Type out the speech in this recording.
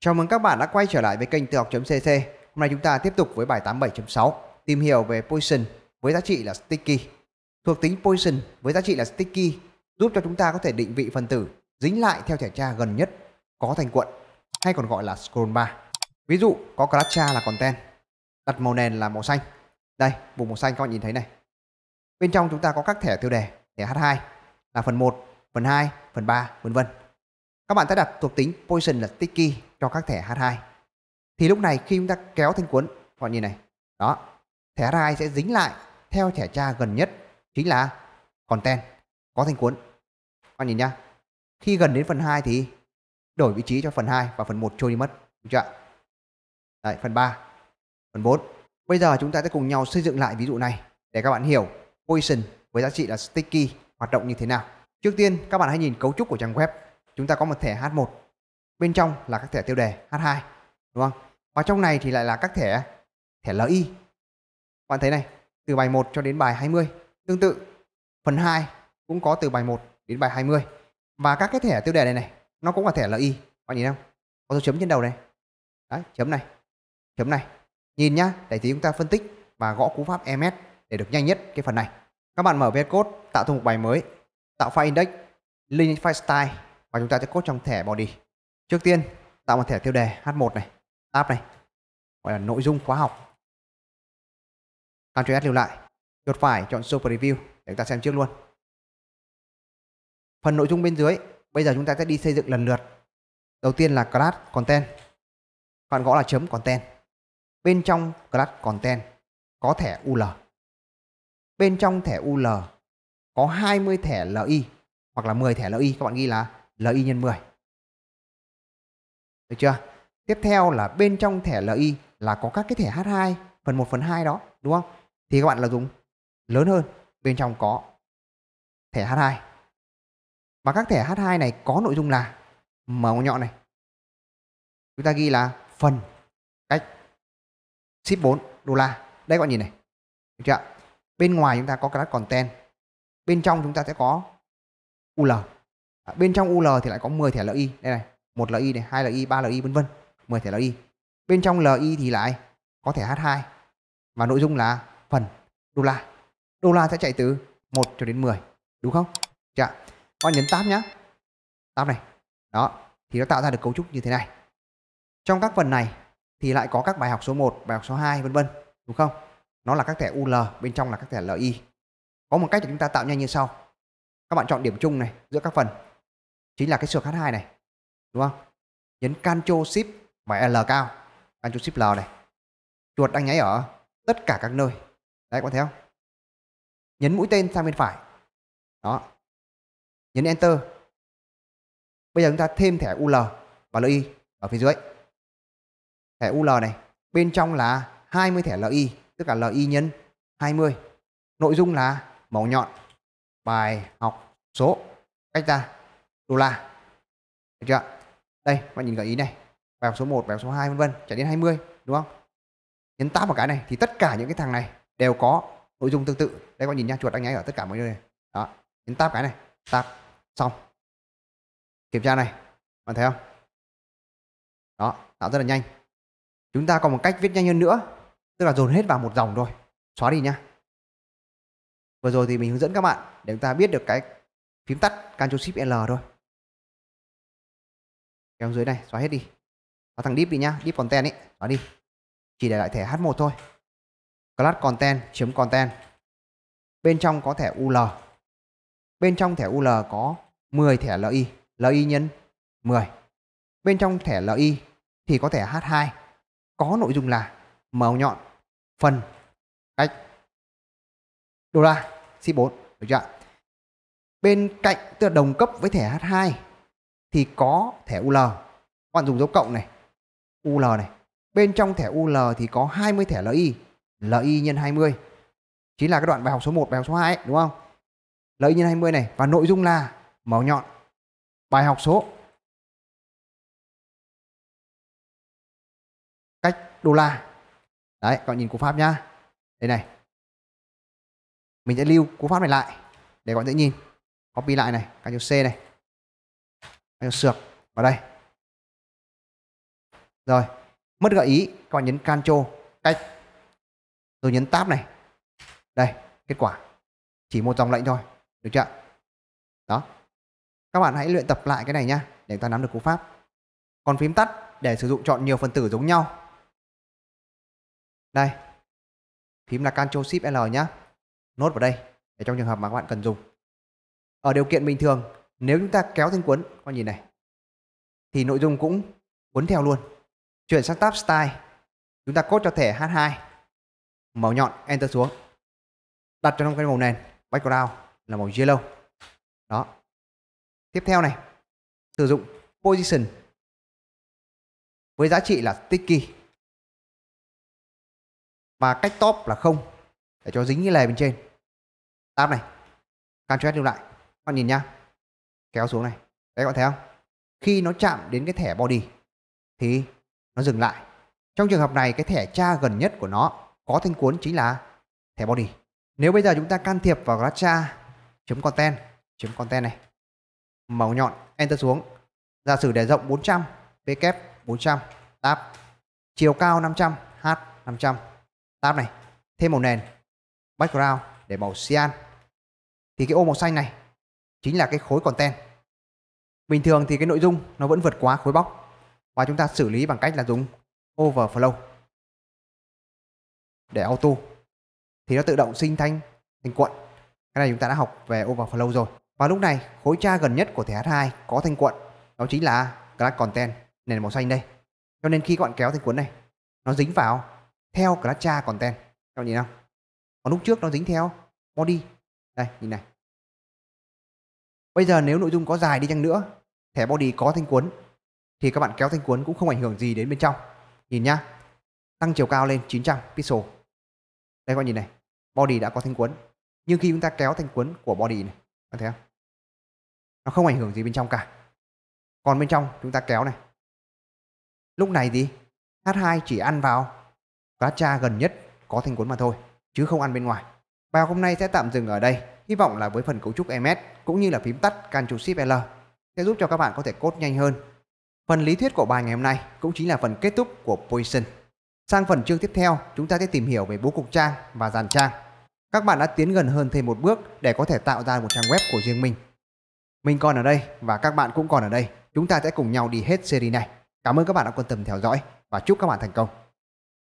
Chào mừng các bạn đã quay trở lại với kênh tự học.cc Hôm nay chúng ta tiếp tục với bài 87.6 Tìm hiểu về Poison với giá trị là Sticky Thuộc tính Poison với giá trị là Sticky giúp cho chúng ta có thể định vị phân tử dính lại theo thẻ tra gần nhất có thành quận hay còn gọi là scroll bar Ví dụ có Clatcha là content đặt màu nền là màu xanh Đây vùng màu xanh các bạn nhìn thấy này Bên trong chúng ta có các thẻ tiêu đề thẻ H2 là phần 1, phần 2, phần 3 vân vân các bạn sẽ đặt thuộc tính Poison là Sticky cho các thẻ H2 thì lúc này khi chúng ta kéo thanh cuốn gọn nhìn này đó thẻ H2 sẽ dính lại theo thẻ cha gần nhất chính là content có thanh cuốn các nhìn nhá khi gần đến phần 2 thì đổi vị trí cho phần 2 và phần 1 trôi đi mất đúng chưa Đấy, phần 3 phần 4 bây giờ chúng ta sẽ cùng nhau xây dựng lại ví dụ này để các bạn hiểu position với giá trị là sticky hoạt động như thế nào trước tiên các bạn hãy nhìn cấu trúc của trang web chúng ta có một thẻ H1 bên trong là các thẻ tiêu đề H2 đúng không? Và trong này thì lại là các thẻ thẻ LI. Bạn thấy này, từ bài 1 cho đến bài 20. Tương tự, phần 2 cũng có từ bài 1 đến bài 20. Và các cái thẻ tiêu đề này này, nó cũng là thẻ LI. Bạn nhìn không? Có dấu chấm trên đầu này. Đấy, chấm này. Chấm này. Nhìn nhá, để tí chúng ta phân tích và gõ cú pháp e MS để được nhanh nhất cái phần này. Các bạn mở VS Code, tạo thêm một bài mới, tạo file index, link file style và chúng ta sẽ code trong thẻ body. Trước tiên, tạo một thẻ tiêu đề H1 này, tab này, gọi là nội dung khóa học. Ctrl S lưu lại, chuột phải chọn Show Preview để chúng ta xem trước luôn. Phần nội dung bên dưới, bây giờ chúng ta sẽ đi xây dựng lần lượt. Đầu tiên là class content. Bạn gõ là chấm content. Bên trong class content có thẻ UL. Bên trong thẻ UL có 20 thẻ LI hoặc là 10 thẻ LI các bạn ghi là LI nhân 10. Được chưa? Tiếp theo là bên trong thẻ LI là có các cái thẻ H2 phần 1 phần 2 đó đúng không? Thì các bạn là dùng lớn hơn bên trong có thẻ H2. Và các thẻ H2 này có nội dung là màu nhọn này. Chúng ta ghi là phần cách ship 4 đô la. Đây các bạn nhìn này. Được chưa? Bên ngoài chúng ta có class content. Bên trong chúng ta sẽ có UL. À, bên trong UL thì lại có 10 thẻ LI đây này một li này hai li ba li vân vân 10 thẻ li bên trong li thì lại có thẻ h2 và nội dung là phần đô la đô la sẽ chạy từ 1 cho đến 10 đúng không dạ con nhấn tab nhá tab này đó thì nó tạo ra được cấu trúc như thế này trong các phần này thì lại có các bài học số 1, bài học số 2 vân vân đúng không nó là các thẻ UL bên trong là các thẻ LI có một cách để chúng ta tạo nhanh như sau các bạn chọn điểm chung này giữa các phần chính là cái sược H2 này đúng không nhấn Ctrl Shift mà L cao Ctrl Shift L này chuột đang nháy ở tất cả các nơi đấy các thấy không nhấn mũi tên sang bên phải đó nhấn Enter bây giờ chúng ta thêm thẻ UL và LI ở phía dưới thẻ UL này bên trong là 20 thẻ LI tức là LI nhân 20 nội dung là màu nhọn bài học số cách ra đô la được chưa đây bạn nhìn gợi ý này bài số 1, bài số 2 vân vân trở đến 20 đúng không nhấn tab một cái này thì tất cả những cái thằng này đều có nội dung tương tự đây các bạn nhìn nha chuột đang nháy ở tất cả mọi nơi này đó nhấn tab cái này tab xong kiểm tra này bạn thấy không đó tạo rất là nhanh chúng ta còn một cách viết nhanh hơn nữa tức là dồn hết vào một dòng thôi xóa đi nhá vừa rồi thì mình hướng dẫn các bạn để chúng ta biết được cái phím tắt Ctrl Shift L thôi kéo dưới này xóa hết đi xóa thằng deep đi nhá deep content ấy xóa đi chỉ để lại thẻ h1 thôi class content chiếm content bên trong có thẻ ul bên trong thẻ ul có 10 thẻ li li nhân 10 bên trong thẻ li thì có thẻ h2 có nội dung là màu nhọn phần cách đô la C4 được chưa? Bên cạnh tức là đồng cấp với thẻ H2 thì có thẻ UL. Các bạn dùng dấu cộng này, UL này. Bên trong thẻ UL thì có 20 thẻ LI, LI nhân 20. Chính là cái đoạn bài học số 1, bài học số 2 ấy, đúng không? LI nhân 20 này và nội dung là màu nhọn. Bài học số cách đô la. Đấy, các bạn nhìn cú pháp nhá. Đây này. Mình sẽ lưu cú pháp này lại để các bạn dễ nhìn. Copy lại này, Ctrl C này anh sược vào đây rồi mất gợi ý các bạn nhấn cancho cách rồi nhấn tab này đây kết quả chỉ một dòng lệnh thôi được chưa đó các bạn hãy luyện tập lại cái này nhá để ta nắm được cú pháp còn phím tắt để sử dụng chọn nhiều phần tử giống nhau đây phím là cancho Shift L nhá nốt vào đây để trong trường hợp mà các bạn cần dùng ở điều kiện bình thường nếu chúng ta kéo thanh cuốn con nhìn này thì nội dung cũng cuốn theo luôn chuyển sang tab style chúng ta cốt cho thẻ h2 màu nhọn enter xuống đặt cho nó cái màu nền background là màu yellow đó tiếp theo này sử dụng position với giá trị là sticky và cách top là không để cho dính cái lề bên trên tab này cam lưu lại con nhìn nhá kéo xuống này đấy các bạn thấy không khi nó chạm đến cái thẻ body thì nó dừng lại trong trường hợp này cái thẻ cha gần nhất của nó có thanh cuốn chính là thẻ body nếu bây giờ chúng ta can thiệp vào gracha content content này màu nhọn enter xuống giả sử để rộng 400 v kép 400 tab chiều cao 500 h 500 tab này thêm màu nền background để màu cyan thì cái ô màu xanh này chính là cái khối content. Bình thường thì cái nội dung nó vẫn vượt quá khối bóc và chúng ta xử lý bằng cách là dùng overflow để auto thì nó tự động sinh thành thành cuộn. Cái này chúng ta đã học về overflow rồi. Và lúc này khối tra gần nhất của thẻ H2 có thành cuộn đó chính là class content nền màu xanh đây. Cho nên khi các bạn kéo thành cuốn này nó dính vào theo class cha content. Các bạn nhìn không? Còn lúc trước nó dính theo body. Đây nhìn này. Bây giờ nếu nội dung có dài đi chăng nữa, thẻ body có thanh cuốn thì các bạn kéo thanh cuốn cũng không ảnh hưởng gì đến bên trong. Nhìn nhá. Tăng chiều cao lên 900 pixel. Đây các bạn nhìn này, body đã có thanh cuốn. Nhưng khi chúng ta kéo thanh cuốn của body này, các bạn thấy không? Nó không ảnh hưởng gì bên trong cả. Còn bên trong chúng ta kéo này. Lúc này thì H2 chỉ ăn vào tra gần nhất có thanh cuốn mà thôi, chứ không ăn bên ngoài. Bài học hôm nay sẽ tạm dừng ở đây. Hy vọng là với phần cấu trúc MS cũng như là phím tắt Ctrl Shift L sẽ giúp cho các bạn có thể code nhanh hơn. Phần lý thuyết của bài ngày hôm nay cũng chính là phần kết thúc của Poison. Sang phần chương tiếp theo, chúng ta sẽ tìm hiểu về bố cục trang và dàn trang. Các bạn đã tiến gần hơn thêm một bước để có thể tạo ra một trang web của riêng mình. Mình còn ở đây và các bạn cũng còn ở đây. Chúng ta sẽ cùng nhau đi hết series này. Cảm ơn các bạn đã quan tâm theo dõi và chúc các bạn thành công.